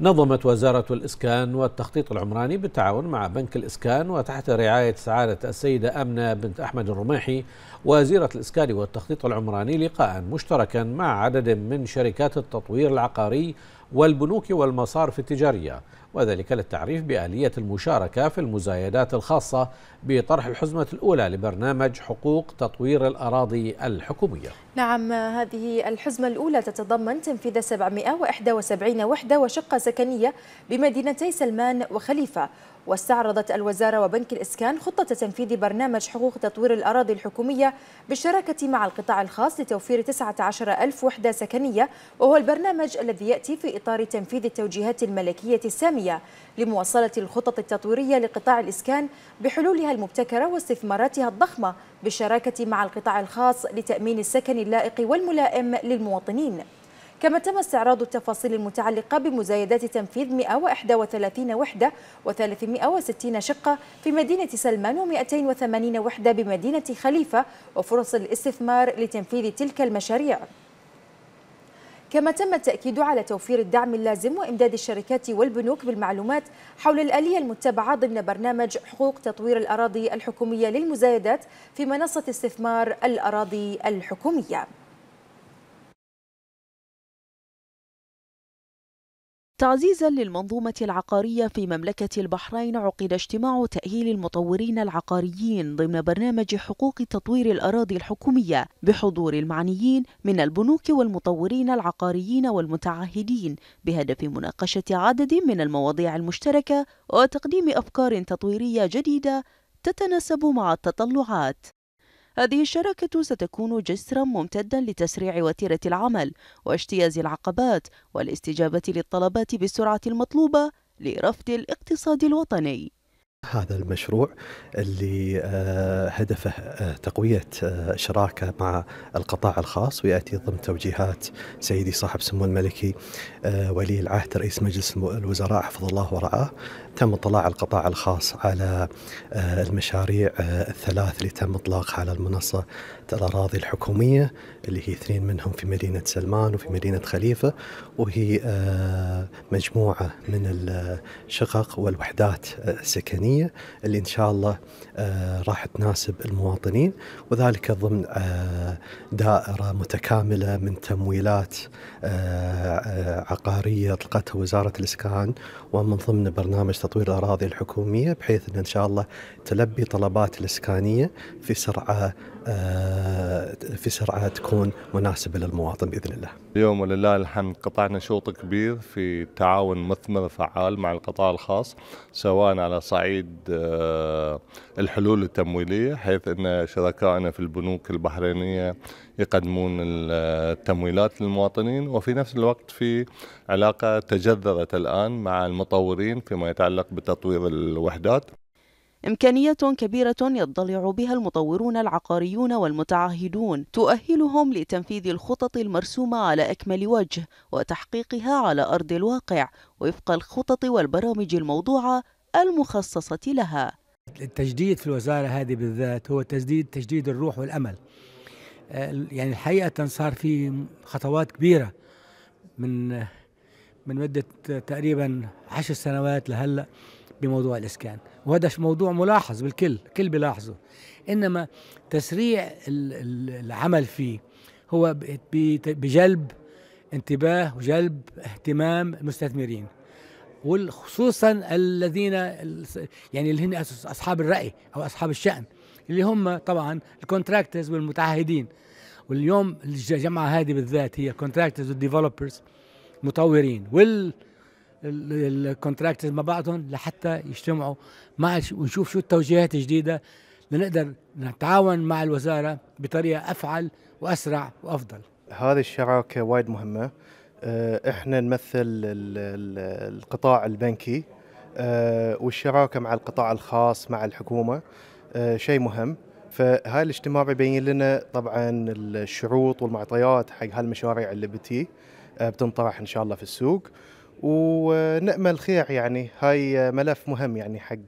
نظمت وزارة الإسكان والتخطيط العمراني بالتعاون مع بنك الإسكان وتحت رعاية سعادة السيدة أمنة بنت أحمد الرميحي وزيرة الإسكان والتخطيط العمراني لقاء مشتركا مع عدد من شركات التطوير العقاري والبنوك والمصارف التجارية وذلك للتعريف بآلية المشاركة في المزايدات الخاصة بطرح الحزمة الأولى لبرنامج حقوق تطوير الأراضي الحكومية نعم هذه الحزمة الأولى تتضمن تنفيذ 771 وحدة وشقة سكنية بمدينتي سلمان وخليفة واستعرضت الوزارة وبنك الإسكان خطة تنفيذ برنامج حقوق تطوير الأراضي الحكومية بالشراكة مع القطاع الخاص لتوفير 19 ألف وحدة سكنية وهو البرنامج الذي يأتي في إطار تنفيذ التوجيهات الملكية السامية لمواصلة الخطط التطويرية لقطاع الإسكان بحلولها المبتكرة واستثماراتها الضخمة بالشراكة مع القطاع الخاص لتأمين السكن اللائق والملائم للمواطنين كما تم استعراض التفاصيل المتعلقة بمزايدات تنفيذ 131 وحدة و360 شقة في مدينة سلمان و280 وحدة بمدينة خليفة وفرص الاستثمار لتنفيذ تلك المشاريع كما تم التأكيد على توفير الدعم اللازم وإمداد الشركات والبنوك بالمعلومات حول الآلية المتبعة ضمن برنامج حقوق تطوير الأراضي الحكومية للمزايدات في منصة استثمار الأراضي الحكومية تعزيزا للمنظومة العقارية في مملكة البحرين عقد اجتماع تأهيل المطورين العقاريين ضمن برنامج حقوق تطوير الأراضي الحكومية بحضور المعنيين من البنوك والمطورين العقاريين والمتعهدين بهدف مناقشة عدد من المواضيع المشتركة وتقديم أفكار تطويرية جديدة تتناسب مع التطلعات هذه الشراكة ستكون جسرا ممتدا لتسريع وتيرة العمل واجتياز العقبات والاستجابة للطلبات بالسرعة المطلوبة لرفض الاقتصاد الوطني هذا المشروع اللي آه، هدفه آه، تقوية آه، شراكة مع القطاع الخاص ويأتي ضمن توجيهات سيدي صاحب سمو الملكي ولي العهد رئيس مجلس الوزراء حفظ الله ورعاه تم اطلاع القطاع الخاص على المشاريع الثلاث اللي تم اطلاقها على المنصة الأراضي الحكومية اللي هي اثنين منهم في مدينة سلمان وفي مدينة خليفة وهي مجموعة من الشقق والوحدات السكنية الوطنيه اللي ان شاء الله آه، راح تناسب المواطنين وذلك ضمن آه، دائره متكامله من تمويلات آه، عقاريه اطلقتها وزاره الاسكان ومن ضمن برنامج تطوير الاراضي الحكوميه بحيث ان ان شاء الله تلبي طلبات الاسكانيه في سرعه آه، في سرعه تكون مناسبه للمواطن باذن الله. اليوم ولله الحمد قطعنا شوط كبير في تعاون مثمر فعال مع القطاع الخاص سواء على صعيد آه، الحلول التمويليه حيث ان شركائنا في البنوك البحرينيه يقدمون التمويلات للمواطنين وفي نفس الوقت في علاقه تجذرت الان مع المطورين فيما يتعلق بتطوير الوحدات. إمكانية كبيرة يضلع بها المطورون العقاريون والمتعهدون تؤهلهم لتنفيذ الخطط المرسومة على أكمل وجه وتحقيقها على أرض الواقع وفق الخطط والبرامج الموضوعة المخصصة لها التجديد في الوزارة هذه بالذات هو تجديد تجديد الروح والأمل آه، يعني الحقيقة صار في خطوات كبيرة من من مدة تقريبا عشر سنوات لهلأ بموضوع الإسكان وهذا موضوع ملاحظ بالكل الكل بيلاحظه إنما تسريع العمل فيه هو بجلب انتباه وجلب اهتمام المستثمرين وخصوصا الذين يعني اللي هن اصحاب الراي او اصحاب الشان اللي هم طبعا الكونتراكترز والمتعهدين واليوم الجماعه هذه بالذات هي كونتراكترز والديفلوبرز مطورين وال الكونتراكترز مع بعضهم لحتى يجتمعوا مع ونشوف شو التوجيهات الجديده لنقدر نتعاون مع الوزاره بطريقه افعل واسرع وافضل. هذه الشراكه وايد مهمه آه، احنا نمثل القطاع البنكي آه، والشراكه مع القطاع الخاص مع الحكومه آه، شيء مهم فهاي الاجتماع بيبين لنا طبعا الشروط والمعطيات حق هالمشاريع اللي بتي بتنطرح ان شاء الله في السوق ونأمل خير يعني هاي ملف مهم يعني حق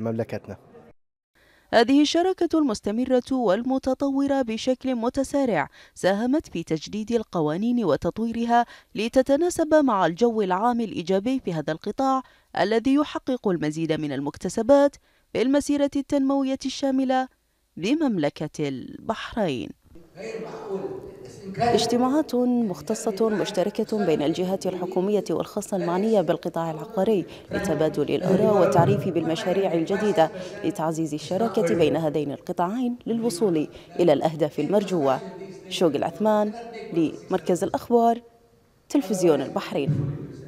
مملكتنا هذه الشراكة المستمرة والمتطورة بشكل متسارع ساهمت في تجديد القوانين وتطويرها لتتناسب مع الجو العام الإيجابي في هذا القطاع الذي يحقق المزيد من المكتسبات في المسيرة التنموية الشاملة لمملكة البحرين غير معقول اجتماعات مختصة مشتركة بين الجهات الحكومية والخاصة المعنية بالقطاع العقاري لتبادل الآراء والتعريف بالمشاريع الجديدة لتعزيز الشراكة بين هذين القطاعين للوصول إلى الأهداف المرجوة شوق العثمان لمركز الأخبار تلفزيون البحرين